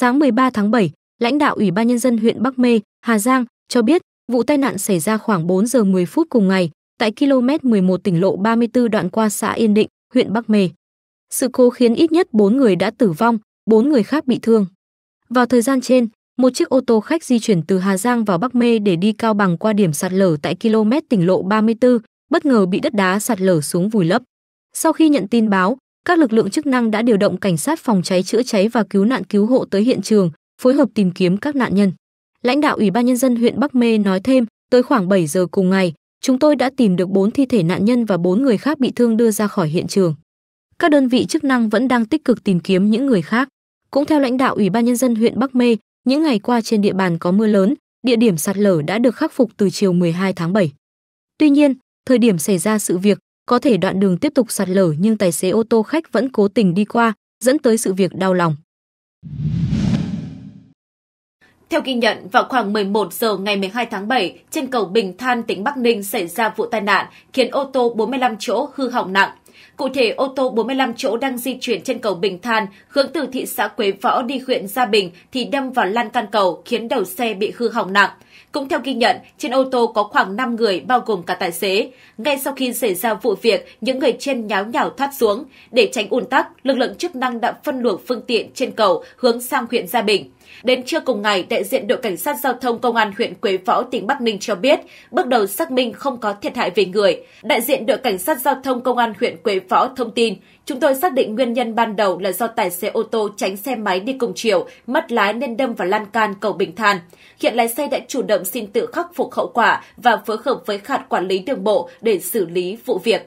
Sáng 13 tháng 7, lãnh đạo Ủy ban nhân dân huyện Bắc Mê, Hà Giang cho biết, vụ tai nạn xảy ra khoảng 4 giờ 10 phút cùng ngày tại km 11 tỉnh lộ 34 đoạn qua xã Yên Định, huyện Bắc Mê. Sự cố khiến ít nhất 4 người đã tử vong, 4 người khác bị thương. Vào thời gian trên, một chiếc ô tô khách di chuyển từ Hà Giang vào Bắc Mê để đi cao bằng qua điểm sạt lở tại km tỉnh lộ 34, bất ngờ bị đất đá sạt lở xuống vùi lấp. Sau khi nhận tin báo, các lực lượng chức năng đã điều động cảnh sát phòng cháy chữa cháy và cứu nạn cứu hộ tới hiện trường, phối hợp tìm kiếm các nạn nhân. Lãnh đạo Ủy ban nhân dân huyện Bắc Mê nói thêm, tới khoảng 7 giờ cùng ngày, chúng tôi đã tìm được 4 thi thể nạn nhân và 4 người khác bị thương đưa ra khỏi hiện trường. Các đơn vị chức năng vẫn đang tích cực tìm kiếm những người khác. Cũng theo lãnh đạo Ủy ban nhân dân huyện Bắc Mê, những ngày qua trên địa bàn có mưa lớn, địa điểm sạt lở đã được khắc phục từ chiều 12 tháng 7. Tuy nhiên, thời điểm xảy ra sự việc, có thể đoạn đường tiếp tục sạt lở nhưng tài xế ô tô khách vẫn cố tình đi qua, dẫn tới sự việc đau lòng. Theo ghi nhận, vào khoảng 11 giờ ngày 12 tháng 7, trên cầu Bình Than, tỉnh Bắc Ninh xảy ra vụ tai nạn khiến ô tô 45 chỗ hư hỏng nặng. Cụ thể, ô tô 45 chỗ đang di chuyển trên cầu Bình Than hướng từ thị xã Quế Võ đi huyện Gia Bình thì đâm vào lan can cầu khiến đầu xe bị hư hỏng nặng. Cũng theo ghi nhận, trên ô tô có khoảng 5 người bao gồm cả tài xế. Ngay sau khi xảy ra vụ việc, những người trên nháo nhào thoát xuống. Để tránh ùn tắc, lực lượng chức năng đã phân luồng phương tiện trên cầu hướng sang huyện Gia Bình. Đến trưa cùng ngày, đại diện đội cảnh sát giao thông công an huyện Quế Võ, tỉnh Bắc Ninh cho biết, bước đầu xác minh không có thiệt hại về người. Đại diện đội cảnh sát giao thông công an huyện Quế Võ thông tin, Chúng tôi xác định nguyên nhân ban đầu là do tài xế ô tô tránh xe máy đi cùng chiều, mất lái nên đâm vào lan can cầu Bình Than. Hiện lái xe đã chủ động xin tự khắc phục hậu quả và phối hợp với hạt quản lý đường bộ để xử lý vụ việc.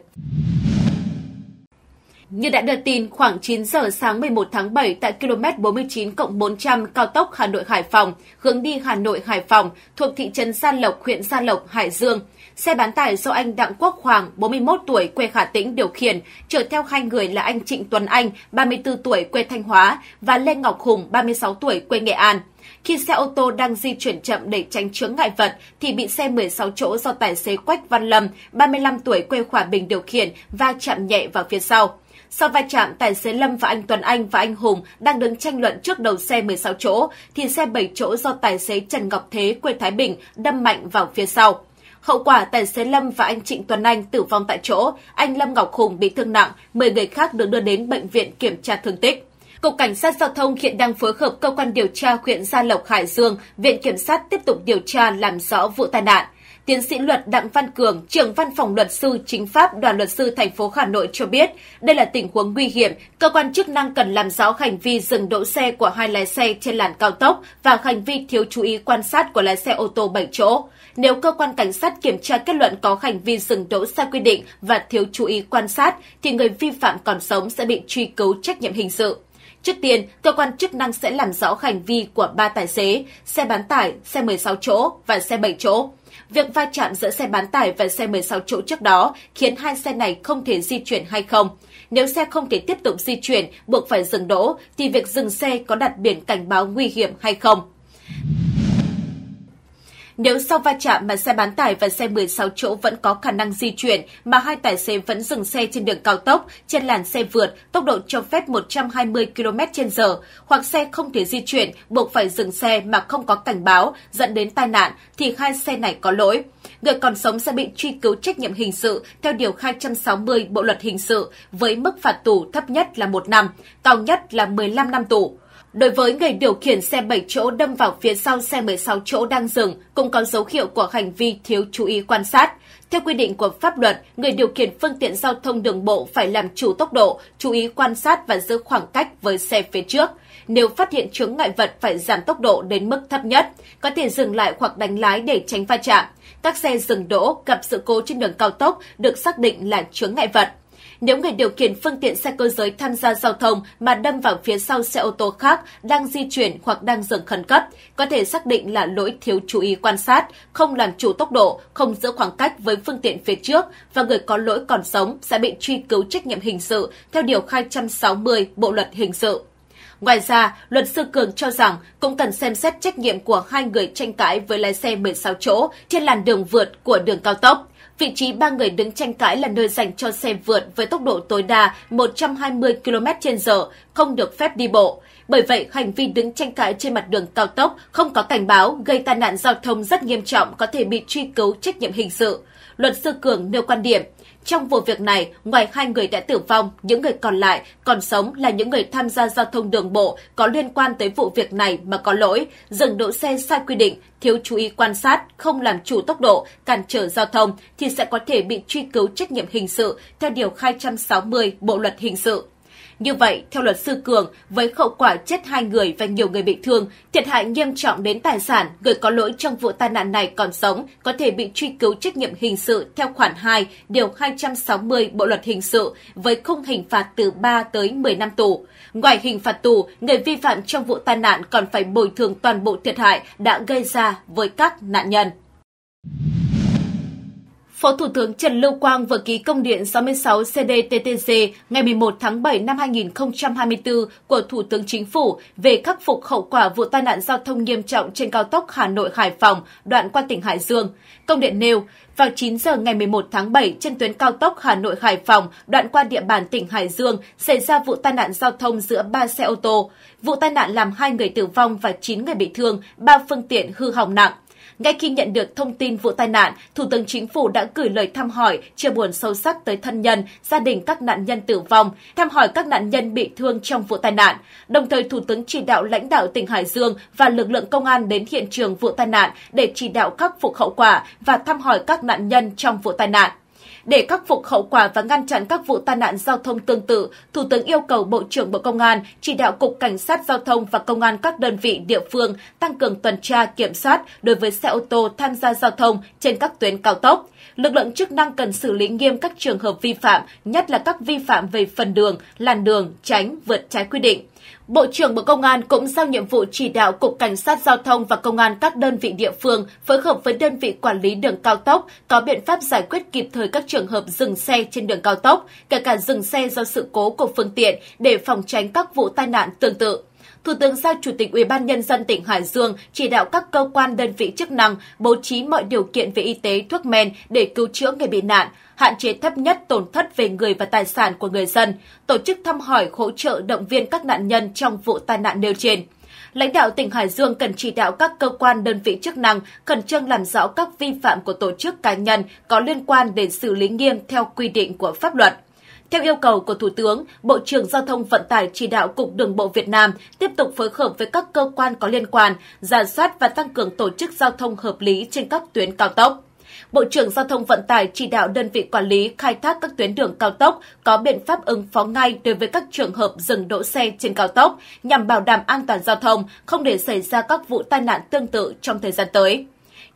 Như đã đưa tin, khoảng 9 giờ sáng 11 tháng 7 tại km 49 cộng 400 cao tốc Hà Nội Hải Phòng, hướng đi Hà Nội Hải Phòng, thuộc thị trấn Gia Lộc, huyện Gia Lộc, Hải Dương, xe bán tải do anh Đặng Quốc Hoàng, 41 tuổi, quê Hà Tĩnh điều khiển, chở theo hai người là anh Trịnh Tuấn Anh, 34 tuổi, quê Thanh Hóa và Lê Ngọc Hùng, 36 tuổi, quê Nghệ An. Khi xe ô tô đang di chuyển chậm để tránh chướng ngại vật thì bị xe 16 chỗ do tài xế Quách Văn Lâm, 35 tuổi, quê Hòa Bình điều khiển va chạm nhẹ vào phía sau. Sau va chạm, tài xế Lâm và anh Tuấn Anh và anh Hùng đang đứng tranh luận trước đầu xe 16 chỗ, thì xe 7 chỗ do tài xế Trần Ngọc Thế quê Thái Bình đâm mạnh vào phía sau. Hậu quả tài xế Lâm và anh Trịnh Tuấn Anh tử vong tại chỗ, anh Lâm Ngọc Hùng bị thương nặng, 10 người khác được đưa đến bệnh viện kiểm tra thương tích. Cục Cảnh sát Giao thông hiện đang phối hợp cơ quan điều tra huyện Gia Lộc Hải Dương, Viện Kiểm sát tiếp tục điều tra làm rõ vụ tai nạn. Tiến sĩ luật Đặng Văn Cường, trưởng văn phòng luật sư chính pháp Đoàn luật sư thành phố Hà Nội cho biết, đây là tình huống nguy hiểm, cơ quan chức năng cần làm rõ hành vi dừng đỗ xe của hai lái xe trên làn cao tốc và hành vi thiếu chú ý quan sát của lái xe ô tô 7 chỗ. Nếu cơ quan cảnh sát kiểm tra kết luận có hành vi dừng đỗ sai quy định và thiếu chú ý quan sát thì người vi phạm còn sống sẽ bị truy cứu trách nhiệm hình sự. Trước tiên, cơ quan chức năng sẽ làm rõ hành vi của ba tài xế, xe bán tải, xe 16 chỗ và xe 7 chỗ. Việc va chạm giữa xe bán tải và xe 16 chỗ trước đó khiến hai xe này không thể di chuyển hay không. Nếu xe không thể tiếp tục di chuyển, buộc phải dừng đỗ, thì việc dừng xe có đặt biển cảnh báo nguy hiểm hay không? Nếu sau va chạm mà xe bán tải và xe 16 chỗ vẫn có khả năng di chuyển mà hai tài xế vẫn dừng xe trên đường cao tốc, trên làn xe vượt, tốc độ cho phép 120 km/h hoặc xe không thể di chuyển buộc phải dừng xe mà không có cảnh báo dẫn đến tai nạn thì hai xe này có lỗi. Người còn sống sẽ bị truy cứu trách nhiệm hình sự theo điều 260 Bộ luật hình sự với mức phạt tù thấp nhất là 1 năm, cao nhất là 15 năm tù. Đối với người điều khiển xe 7 chỗ đâm vào phía sau xe 16 chỗ đang dừng cũng có dấu hiệu của hành vi thiếu chú ý quan sát. Theo quy định của pháp luật, người điều khiển phương tiện giao thông đường bộ phải làm chủ tốc độ, chú ý quan sát và giữ khoảng cách với xe phía trước. Nếu phát hiện chướng ngại vật phải giảm tốc độ đến mức thấp nhất, có thể dừng lại hoặc đánh lái để tránh va chạm. Các xe dừng đỗ gặp sự cố trên đường cao tốc được xác định là chướng ngại vật nếu người điều khiển phương tiện xe cơ giới tham gia giao thông mà đâm vào phía sau xe ô tô khác đang di chuyển hoặc đang dừng khẩn cấp, có thể xác định là lỗi thiếu chú ý quan sát, không làm chủ tốc độ, không giữ khoảng cách với phương tiện phía trước và người có lỗi còn sống sẽ bị truy cứu trách nhiệm hình sự theo Điều 260 Bộ Luật Hình sự. Ngoài ra, luật sư Cường cho rằng cũng cần xem xét trách nhiệm của hai người tranh cãi với lái xe 16 chỗ trên làn đường vượt của đường cao tốc. Vị trí ba người đứng tranh cãi là nơi dành cho xe vượt với tốc độ tối đa 120 km/h, không được phép đi bộ. Bởi vậy, hành vi đứng tranh cãi trên mặt đường cao tốc không có cảnh báo gây tai nạn giao thông rất nghiêm trọng có thể bị truy cứu trách nhiệm hình sự. Luật sư Cường nêu quan điểm, trong vụ việc này, ngoài hai người đã tử vong, những người còn lại còn sống là những người tham gia giao thông đường bộ có liên quan tới vụ việc này mà có lỗi, dừng đỗ xe sai quy định, thiếu chú ý quan sát, không làm chủ tốc độ, cản trở giao thông thì sẽ có thể bị truy cứu trách nhiệm hình sự theo điều 260 Bộ luật hình sự. Như vậy, theo luật sư Cường, với hậu quả chết hai người và nhiều người bị thương, thiệt hại nghiêm trọng đến tài sản, người có lỗi trong vụ tai nạn này còn sống có thể bị truy cứu trách nhiệm hình sự theo khoản 2, điều 260 Bộ luật hình sự với khung hình phạt từ 3 tới 10 năm tù. Ngoài hình phạt tù, người vi phạm trong vụ tai nạn còn phải bồi thường toàn bộ thiệt hại đã gây ra với các nạn nhân. Phó Thủ tướng Trần Lưu Quang vừa ký công điện 66 CDTTG ngày 11 tháng 7 năm 2024 của Thủ tướng Chính phủ về khắc phục hậu quả vụ tai nạn giao thông nghiêm trọng trên cao tốc Hà Nội Hải Phòng, đoạn qua tỉnh Hải Dương. Công điện nêu, vào 9 giờ ngày 11 tháng 7 trên tuyến cao tốc Hà Nội Hải Phòng, đoạn qua địa bàn tỉnh Hải Dương xảy ra vụ tai nạn giao thông giữa 3 xe ô tô. Vụ tai nạn làm 2 người tử vong và 9 người bị thương, 3 phương tiện hư hỏng nặng. Ngay khi nhận được thông tin vụ tai nạn, Thủ tướng Chính phủ đã gửi lời thăm hỏi, chia buồn sâu sắc tới thân nhân, gia đình các nạn nhân tử vong, thăm hỏi các nạn nhân bị thương trong vụ tai nạn. Đồng thời, Thủ tướng chỉ đạo lãnh đạo tỉnh Hải Dương và lực lượng công an đến hiện trường vụ tai nạn để chỉ đạo khắc phục hậu quả và thăm hỏi các nạn nhân trong vụ tai nạn. Để khắc phục hậu quả và ngăn chặn các vụ tai nạn giao thông tương tự, Thủ tướng yêu cầu Bộ trưởng Bộ Công an chỉ đạo Cục Cảnh sát Giao thông và Công an các đơn vị địa phương tăng cường tuần tra kiểm soát đối với xe ô tô tham gia giao thông trên các tuyến cao tốc. Lực lượng chức năng cần xử lý nghiêm các trường hợp vi phạm, nhất là các vi phạm về phần đường, làn đường, tránh, vượt trái quy định. Bộ trưởng Bộ Công an cũng giao nhiệm vụ chỉ đạo Cục Cảnh sát Giao thông và Công an các đơn vị địa phương phối hợp với đơn vị quản lý đường cao tốc có biện pháp giải quyết kịp thời các trường hợp dừng xe trên đường cao tốc, kể cả dừng xe do sự cố của phương tiện để phòng tránh các vụ tai nạn tương tự. Thủ tướng giao Chủ tịch Ủy ban nhân dân tỉnh Hải Dương chỉ đạo các cơ quan đơn vị chức năng bố trí mọi điều kiện về y tế, thuốc men để cứu chữa người bị nạn, hạn chế thấp nhất tổn thất về người và tài sản của người dân, tổ chức thăm hỏi, hỗ trợ động viên các nạn nhân trong vụ tai nạn nêu trên lãnh đạo tỉnh Hải Dương cần chỉ đạo các cơ quan đơn vị chức năng khẩn trương làm rõ các vi phạm của tổ chức cá nhân có liên quan để xử lý nghiêm theo quy định của pháp luật. Theo yêu cầu của Thủ tướng, Bộ trưởng Giao thông Vận tải chỉ đạo Cục Đường bộ Việt Nam tiếp tục phối hợp với các cơ quan có liên quan, giả soát và tăng cường tổ chức giao thông hợp lý trên các tuyến cao tốc. Bộ trưởng Giao thông Vận tải chỉ đạo đơn vị quản lý khai thác các tuyến đường cao tốc có biện pháp ứng phó ngay đối với các trường hợp dừng đỗ xe trên cao tốc nhằm bảo đảm an toàn giao thông, không để xảy ra các vụ tai nạn tương tự trong thời gian tới.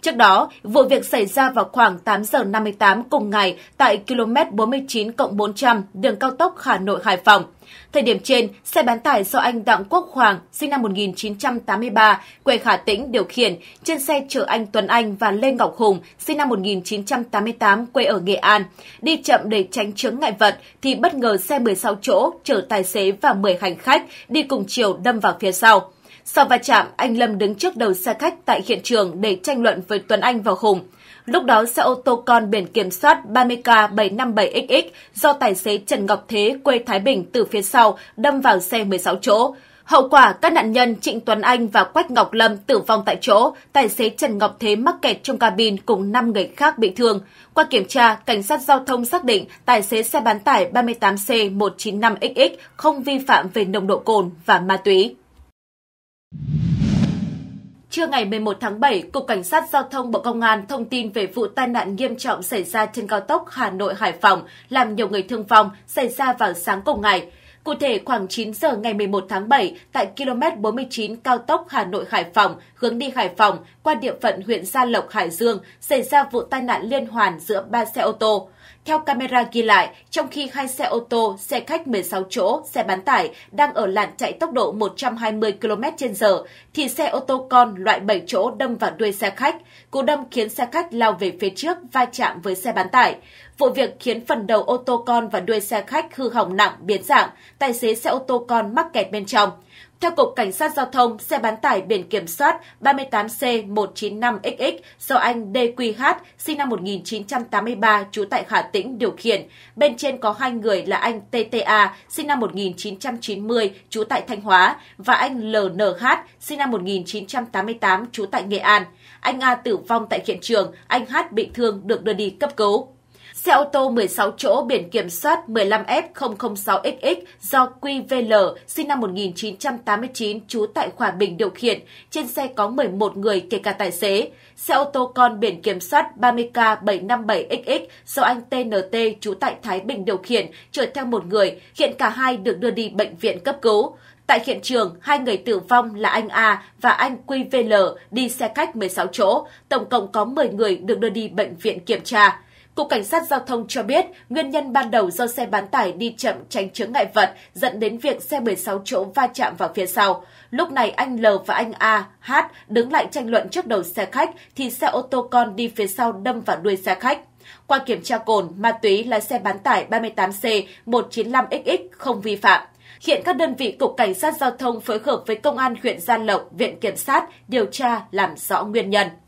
Trước đó, vụ việc xảy ra vào khoảng 8 giờ 58 cùng ngày tại km 49 400 đường cao tốc Hà Nội Hải Phòng. Thời điểm trên, xe bán tải do anh Đặng Quốc Hoàng, sinh năm 1983, quê Khả Tĩnh điều khiển, trên xe chở anh Tuấn Anh và Lê Ngọc Hùng, sinh năm 1988, quê ở Nghệ An. Đi chậm để tránh chướng ngại vật thì bất ngờ xe 16 chỗ chở tài xế và 10 hành khách đi cùng chiều đâm vào phía sau. Sau va chạm, anh Lâm đứng trước đầu xe khách tại hiện trường để tranh luận với Tuấn Anh và Hùng. Lúc đó xe ô tô con biển kiểm soát 30K757XX do tài xế Trần Ngọc Thế quê Thái Bình từ phía sau đâm vào xe 16 chỗ. Hậu quả, các nạn nhân Trịnh Tuấn Anh và Quách Ngọc Lâm tử vong tại chỗ, tài xế Trần Ngọc Thế mắc kẹt trong cabin cùng 5 người khác bị thương. Qua kiểm tra, cảnh sát giao thông xác định tài xế xe bán tải 38C195XX không vi phạm về nồng độ cồn và ma túy. Trưa ngày 11 tháng 7, Cục Cảnh sát Giao thông Bộ Công an thông tin về vụ tai nạn nghiêm trọng xảy ra trên cao tốc Hà Nội-Hải Phòng, làm nhiều người thương vong, xảy ra vào sáng cùng ngày. Cụ thể, khoảng 9 giờ ngày 11 tháng 7, tại km 49 cao tốc Hà Nội-Hải Phòng, hướng đi Hải Phòng, qua địa phận huyện Gia Lộc, Hải Dương, xảy ra vụ tai nạn liên hoàn giữa ba xe ô tô. Theo camera ghi lại, trong khi hai xe ô tô, xe khách 16 chỗ, xe bán tải đang ở làn chạy tốc độ 120 km/h thì xe ô tô con loại 7 chỗ đâm vào đuôi xe khách, cú đâm khiến xe khách lao về phía trước va chạm với xe bán tải. Vụ việc khiến phần đầu ô tô con và đuôi xe khách hư hỏng nặng biến dạng, tài xế xe ô tô con mắc kẹt bên trong. Theo Cục Cảnh sát Giao thông, xe bán tải biển kiểm soát 38C195XX do anh DQH, sinh năm 1983, trú tại Hà Tĩnh điều khiển. Bên trên có hai người là anh TTA, sinh năm 1990, trú tại Thanh Hóa, và anh LNH, sinh năm 1988, trú tại Nghệ An. Anh A tử vong tại hiện trường, anh H bị thương được đưa đi cấp cứu. Xe ô tô 16 chỗ biển kiểm soát 15F006XX do QVL sinh năm 1989 trú tại Hòa Bình điều khiển. Trên xe có 11 người kể cả tài xế. Xe ô tô con biển kiểm soát 30K757XX do anh TNT trú tại Thái Bình điều khiển chở theo một người. Hiện cả hai được đưa đi bệnh viện cấp cứu. Tại hiện trường, hai người tử vong là anh A và anh QVL đi xe khách 16 chỗ. Tổng cộng có 10 người được đưa đi bệnh viện kiểm tra. Cục Cảnh sát Giao thông cho biết, nguyên nhân ban đầu do xe bán tải đi chậm tránh chướng ngại vật dẫn đến việc xe 16 chỗ va chạm vào phía sau. Lúc này anh L và anh A, H đứng lại tranh luận trước đầu xe khách thì xe ô tô con đi phía sau đâm vào đuôi xe khách. Qua kiểm tra cồn, ma túy lái xe bán tải 38C195XX không vi phạm. Hiện các đơn vị Cục Cảnh sát Giao thông phối hợp với Công an huyện Gia Lộc, Viện Kiểm sát điều tra làm rõ nguyên nhân.